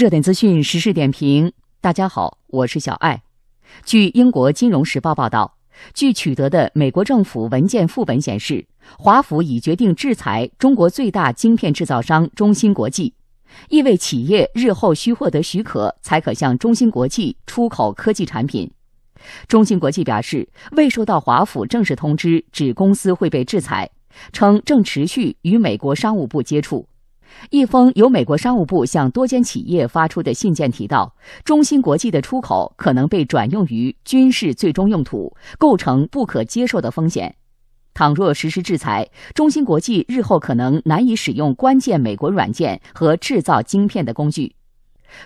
热点资讯、时事点评，大家好，我是小艾。据英国金融时报报道，据取得的美国政府文件副本显示，华府已决定制裁中国最大晶片制造商中芯国际，意味企业日后需获得许可才可向中芯国际出口科技产品。中芯国际表示，未收到华府正式通知指公司会被制裁，称正持续与美国商务部接触。一封由美国商务部向多间企业发出的信件提到，中芯国际的出口可能被转用于军事最终用途，构成不可接受的风险。倘若实施制裁，中芯国际日后可能难以使用关键美国软件和制造晶片的工具。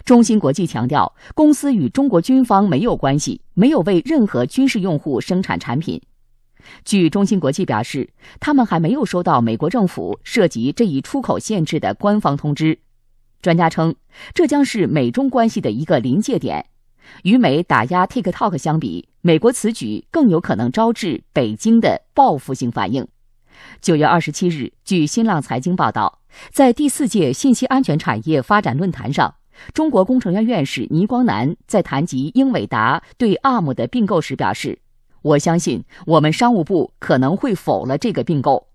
中芯国际强调，公司与中国军方没有关系，没有为任何军事用户生产产品。据中芯国际表示，他们还没有收到美国政府涉及这一出口限制的官方通知。专家称，这将是美中关系的一个临界点。与美打压 TikTok 相比，美国此举更有可能招致北京的报复性反应。九月二十七日，据新浪财经报道，在第四届信息安全产业发展论坛上，中国工程院院士倪光南在谈及英伟达对 Arm 的并购时表示。我相信我们商务部可能会否了这个并购。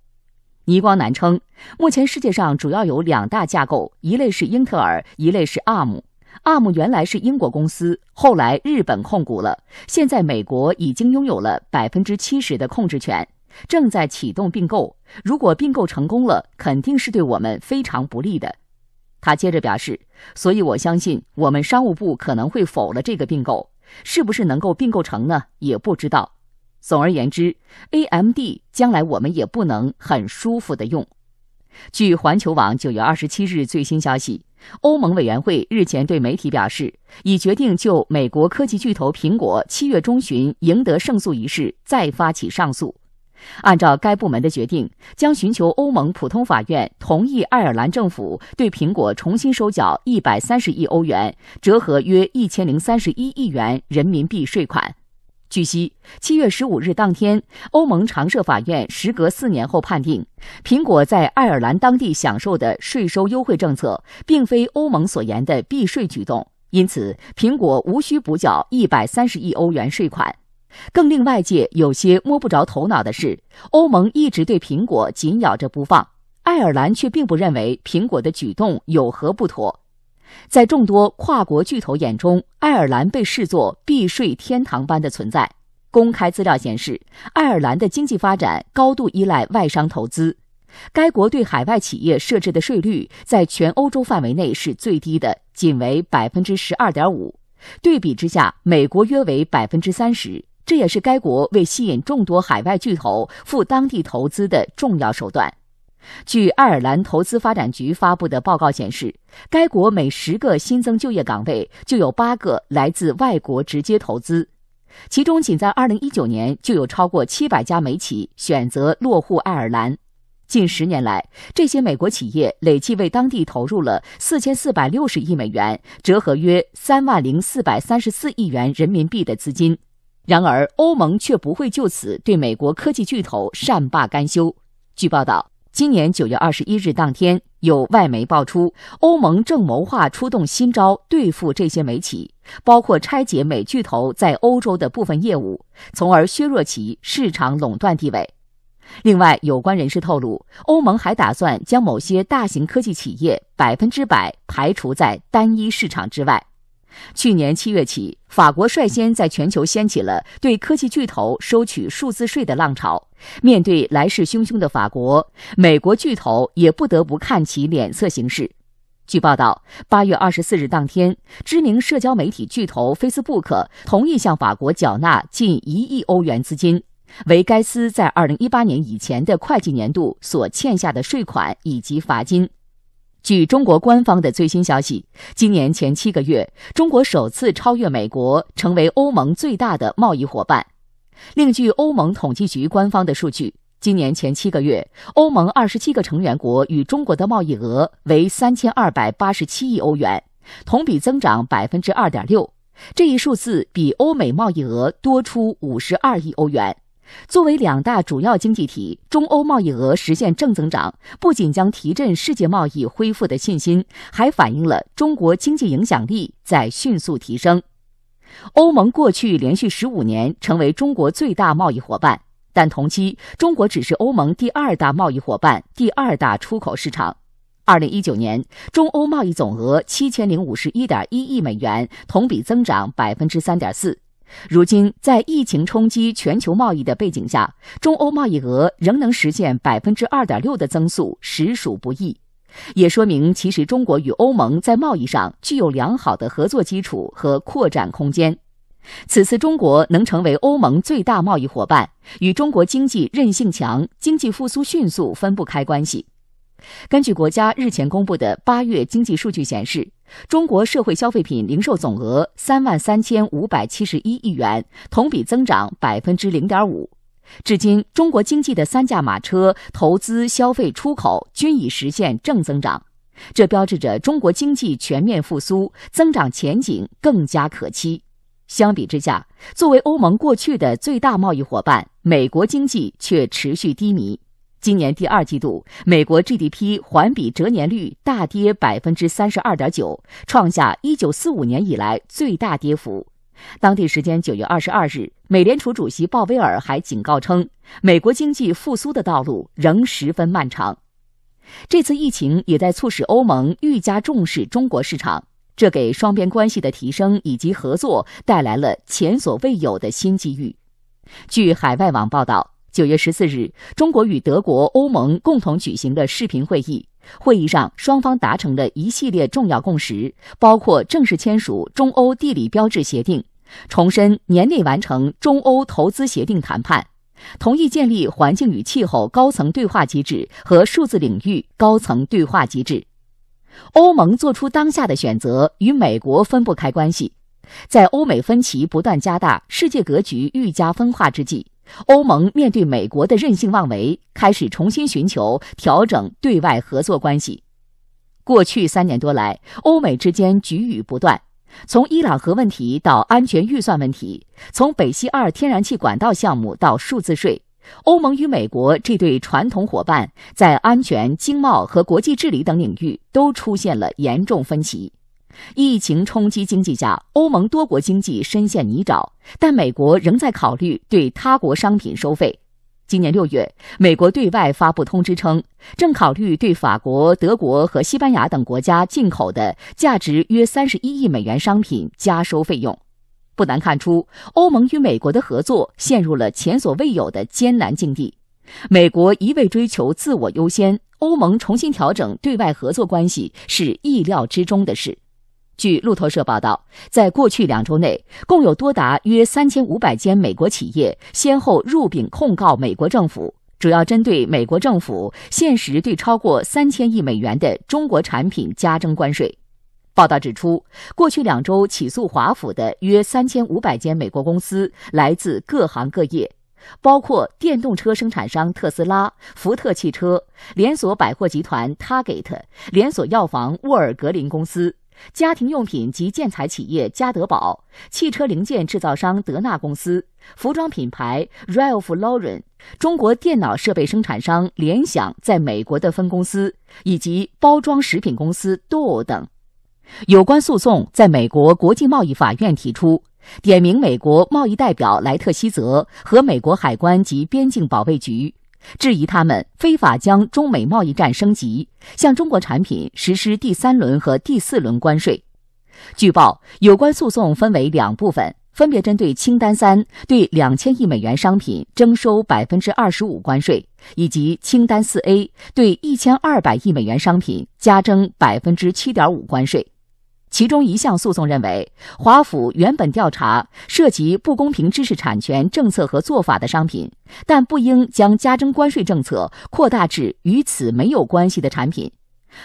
倪光南称，目前世界上主要有两大架构，一类是英特尔，一类是 ARM。ARM 原来是英国公司，后来日本控股了，现在美国已经拥有了百分之七十的控制权，正在启动并购。如果并购成功了，肯定是对我们非常不利的。他接着表示，所以我相信我们商务部可能会否了这个并购。是不是能够并购成呢？也不知道。总而言之，AMD 将来我们也不能很舒服的用。据环球网九月二十七日最新消息，欧盟委员会日前对媒体表示，已决定就美国科技巨头苹果七月中旬赢得胜诉一事再发起上诉。按照该部门的决定，将寻求欧盟普通法院同意爱尔兰政府对苹果重新收缴一百三十亿欧元（折合约一千零三十一亿元人民币）税款。据悉，七月十五日当天，欧盟常设法院时隔四年后判定，苹果在爱尔兰当地享受的税收优惠政策并非欧盟所言的避税举动，因此苹果无需补缴一百三十亿欧元税款。更令外界有些摸不着头脑的是，欧盟一直对苹果紧咬着不放，爱尔兰却并不认为苹果的举动有何不妥。在众多跨国巨头眼中，爱尔兰被视作避税天堂般的存在。公开资料显示，爱尔兰的经济发展高度依赖外商投资，该国对海外企业设置的税率在全欧洲范围内是最低的，仅为百分之十二点五。对比之下，美国约为百分之三十，这也是该国为吸引众多海外巨头赴当地投资的重要手段。据爱尔兰投资发展局发布的报告显示，该国每十个新增就业岗位就有八个来自外国直接投资，其中仅在2019年就有超过700家美企选择落户爱尔兰。近十年来，这些美国企业累计为当地投入了4460亿美元，折合约3万零434亿元人民币的资金。然而，欧盟却不会就此对美国科技巨头善罢甘休。据报道。今年九月二十一日当天，有外媒爆出，欧盟正谋划出动新招对付这些美企，包括拆解美巨头在欧洲的部分业务，从而削弱其市场垄断地位。另外，有关人士透露，欧盟还打算将某些大型科技企业百分之百排除在单一市场之外。去年七月起，法国率先在全球掀起了对科技巨头收取数字税的浪潮。面对来势汹汹的法国，美国巨头也不得不看其脸色行事。据报道，八月二十四日当天，知名社交媒体巨头 Facebook 同意向法国缴纳近一亿欧元资金，为该司在二零一八年以前的会计年度所欠下的税款以及罚金。据中国官方的最新消息，今年前七个月，中国首次超越美国，成为欧盟最大的贸易伙伴。另据欧盟统计局官方的数据，今年前七个月，欧盟二十七个成员国与中国的贸易额为三千二百八十七亿欧元，同比增长百分之二点六。这一数字比欧美贸易额多出五十二亿欧元。作为两大主要经济体，中欧贸易额实现正增长，不仅将提振世界贸易恢复的信心，还反映了中国经济影响力在迅速提升。欧盟过去连续十五年成为中国最大贸易伙伴，但同期中国只是欧盟第二大贸易伙伴、第二大出口市场。二零一九年，中欧贸易总额七千零五十一点一亿美元，同比增长百分之三点四。如今，在疫情冲击全球贸易的背景下，中欧贸易额仍能实现百分之二点六的增速，实属不易，也说明其实中国与欧盟在贸易上具有良好的合作基础和扩展空间。此次中国能成为欧盟最大贸易伙伴，与中国经济韧性强、经济复苏迅速分不开关系。根据国家日前公布的八月经济数据显示。中国社会消费品零售总额三万三千五百七十一亿元，同比增长百分之零点五。至今，中国经济的三驾马车——投资、消费、出口——均已实现正增长，这标志着中国经济全面复苏，增长前景更加可期。相比之下，作为欧盟过去的最大贸易伙伴，美国经济却持续低迷。今年第二季度，美国 GDP 环比折年率大跌百分之三十二点九，创下一九四五年以来最大跌幅。当地时间九月二十二日，美联储主席鲍威尔还警告称，美国经济复苏的道路仍十分漫长。这次疫情也在促使欧盟愈加重视中国市场，这给双边关系的提升以及合作带来了前所未有的新机遇。据海外网报道。九月十四日，中国与德国、欧盟共同举行的视频会议，会议上双方达成了一系列重要共识，包括正式签署中欧地理标志协定，重申年内完成中欧投资协定谈判，同意建立环境与气候高层对话机制和数字领域高层对话机制。欧盟做出当下的选择与美国分不开关系，在欧美分歧不断加大、世界格局愈加分化之际。欧盟面对美国的任性妄为，开始重新寻求调整对外合作关系。过去三年多来，欧美之间局域不断，从伊朗核问题到安全预算问题，从北溪二天然气管道项目到数字税，欧盟与美国这对传统伙伴在安全、经贸和国际治理等领域都出现了严重分歧。疫情冲击经济下，欧盟多国经济深陷泥沼，但美国仍在考虑对他国商品收费。今年六月，美国对外发布通知称，正考虑对法国、德国和西班牙等国家进口的价值约三十一亿美元商品加收费用。不难看出，欧盟与美国的合作陷入了前所未有的艰难境地。美国一味追求自我优先，欧盟重新调整对外合作关系是意料之中的事。据路透社报道，在过去两周内，共有多达约三千五百间美国企业先后入禀控告美国政府，主要针对美国政府限时对超过三千亿美元的中国产品加征关税。报道指出，过去两周起诉华府的约三千五百间美国公司来自各行各业，包括电动车生产商特斯拉、福特汽车、连锁百货集团 Target、连锁药房沃尔格林公司。家庭用品及建材企业嘉德宝、汽车零件制造商德纳公司、服装品牌 Ralph Lauren、中国电脑设备生产商联想在美国的分公司以及包装食品公司 d o 等，有关诉讼在美国国际贸易法院提出，点名美国贸易代表莱特希泽和美国海关及边境保卫局。质疑他们非法将中美贸易战升级，向中国产品实施第三轮和第四轮关税。据报，有关诉讼分为两部分，分别针对清单三对两千亿美元商品征收百分之二十五关税，以及清单四 A 对一千二百亿美元商品加征百分之七点五关税。其中一项诉讼认为，华府原本调查涉及不公平知识产权政策和做法的商品，但不应将加征关税政策扩大至与此没有关系的产品。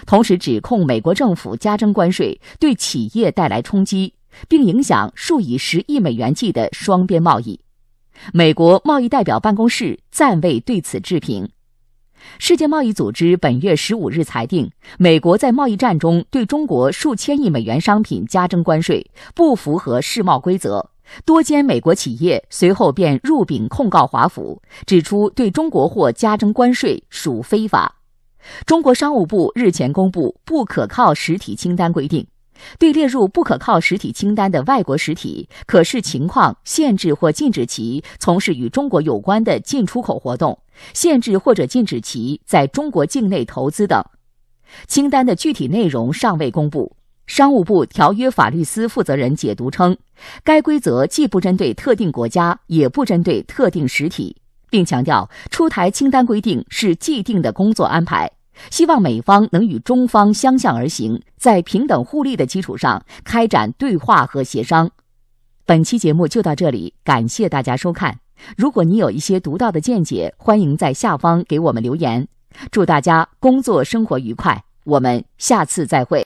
同时，指控美国政府加征关税对企业带来冲击，并影响数以十亿美元计的双边贸易。美国贸易代表办公室暂未对此置评。世界贸易组织本月十五日裁定，美国在贸易战中对中国数千亿美元商品加征关税不符合世贸规则。多间美国企业随后便入禀控告华府，指出对中国货加征关税属非法。中国商务部日前公布不可靠实体清单规定。对列入不可靠实体清单的外国实体，可视情况限制或禁止其从事与中国有关的进出口活动，限制或者禁止其在中国境内投资等。清单的具体内容尚未公布。商务部条约法律司负责人解读称，该规则既不针对特定国家，也不针对特定实体，并强调出台清单规定是既定的工作安排。希望美方能与中方相向而行，在平等互利的基础上开展对话和协商。本期节目就到这里，感谢大家收看。如果你有一些独到的见解，欢迎在下方给我们留言。祝大家工作生活愉快，我们下次再会。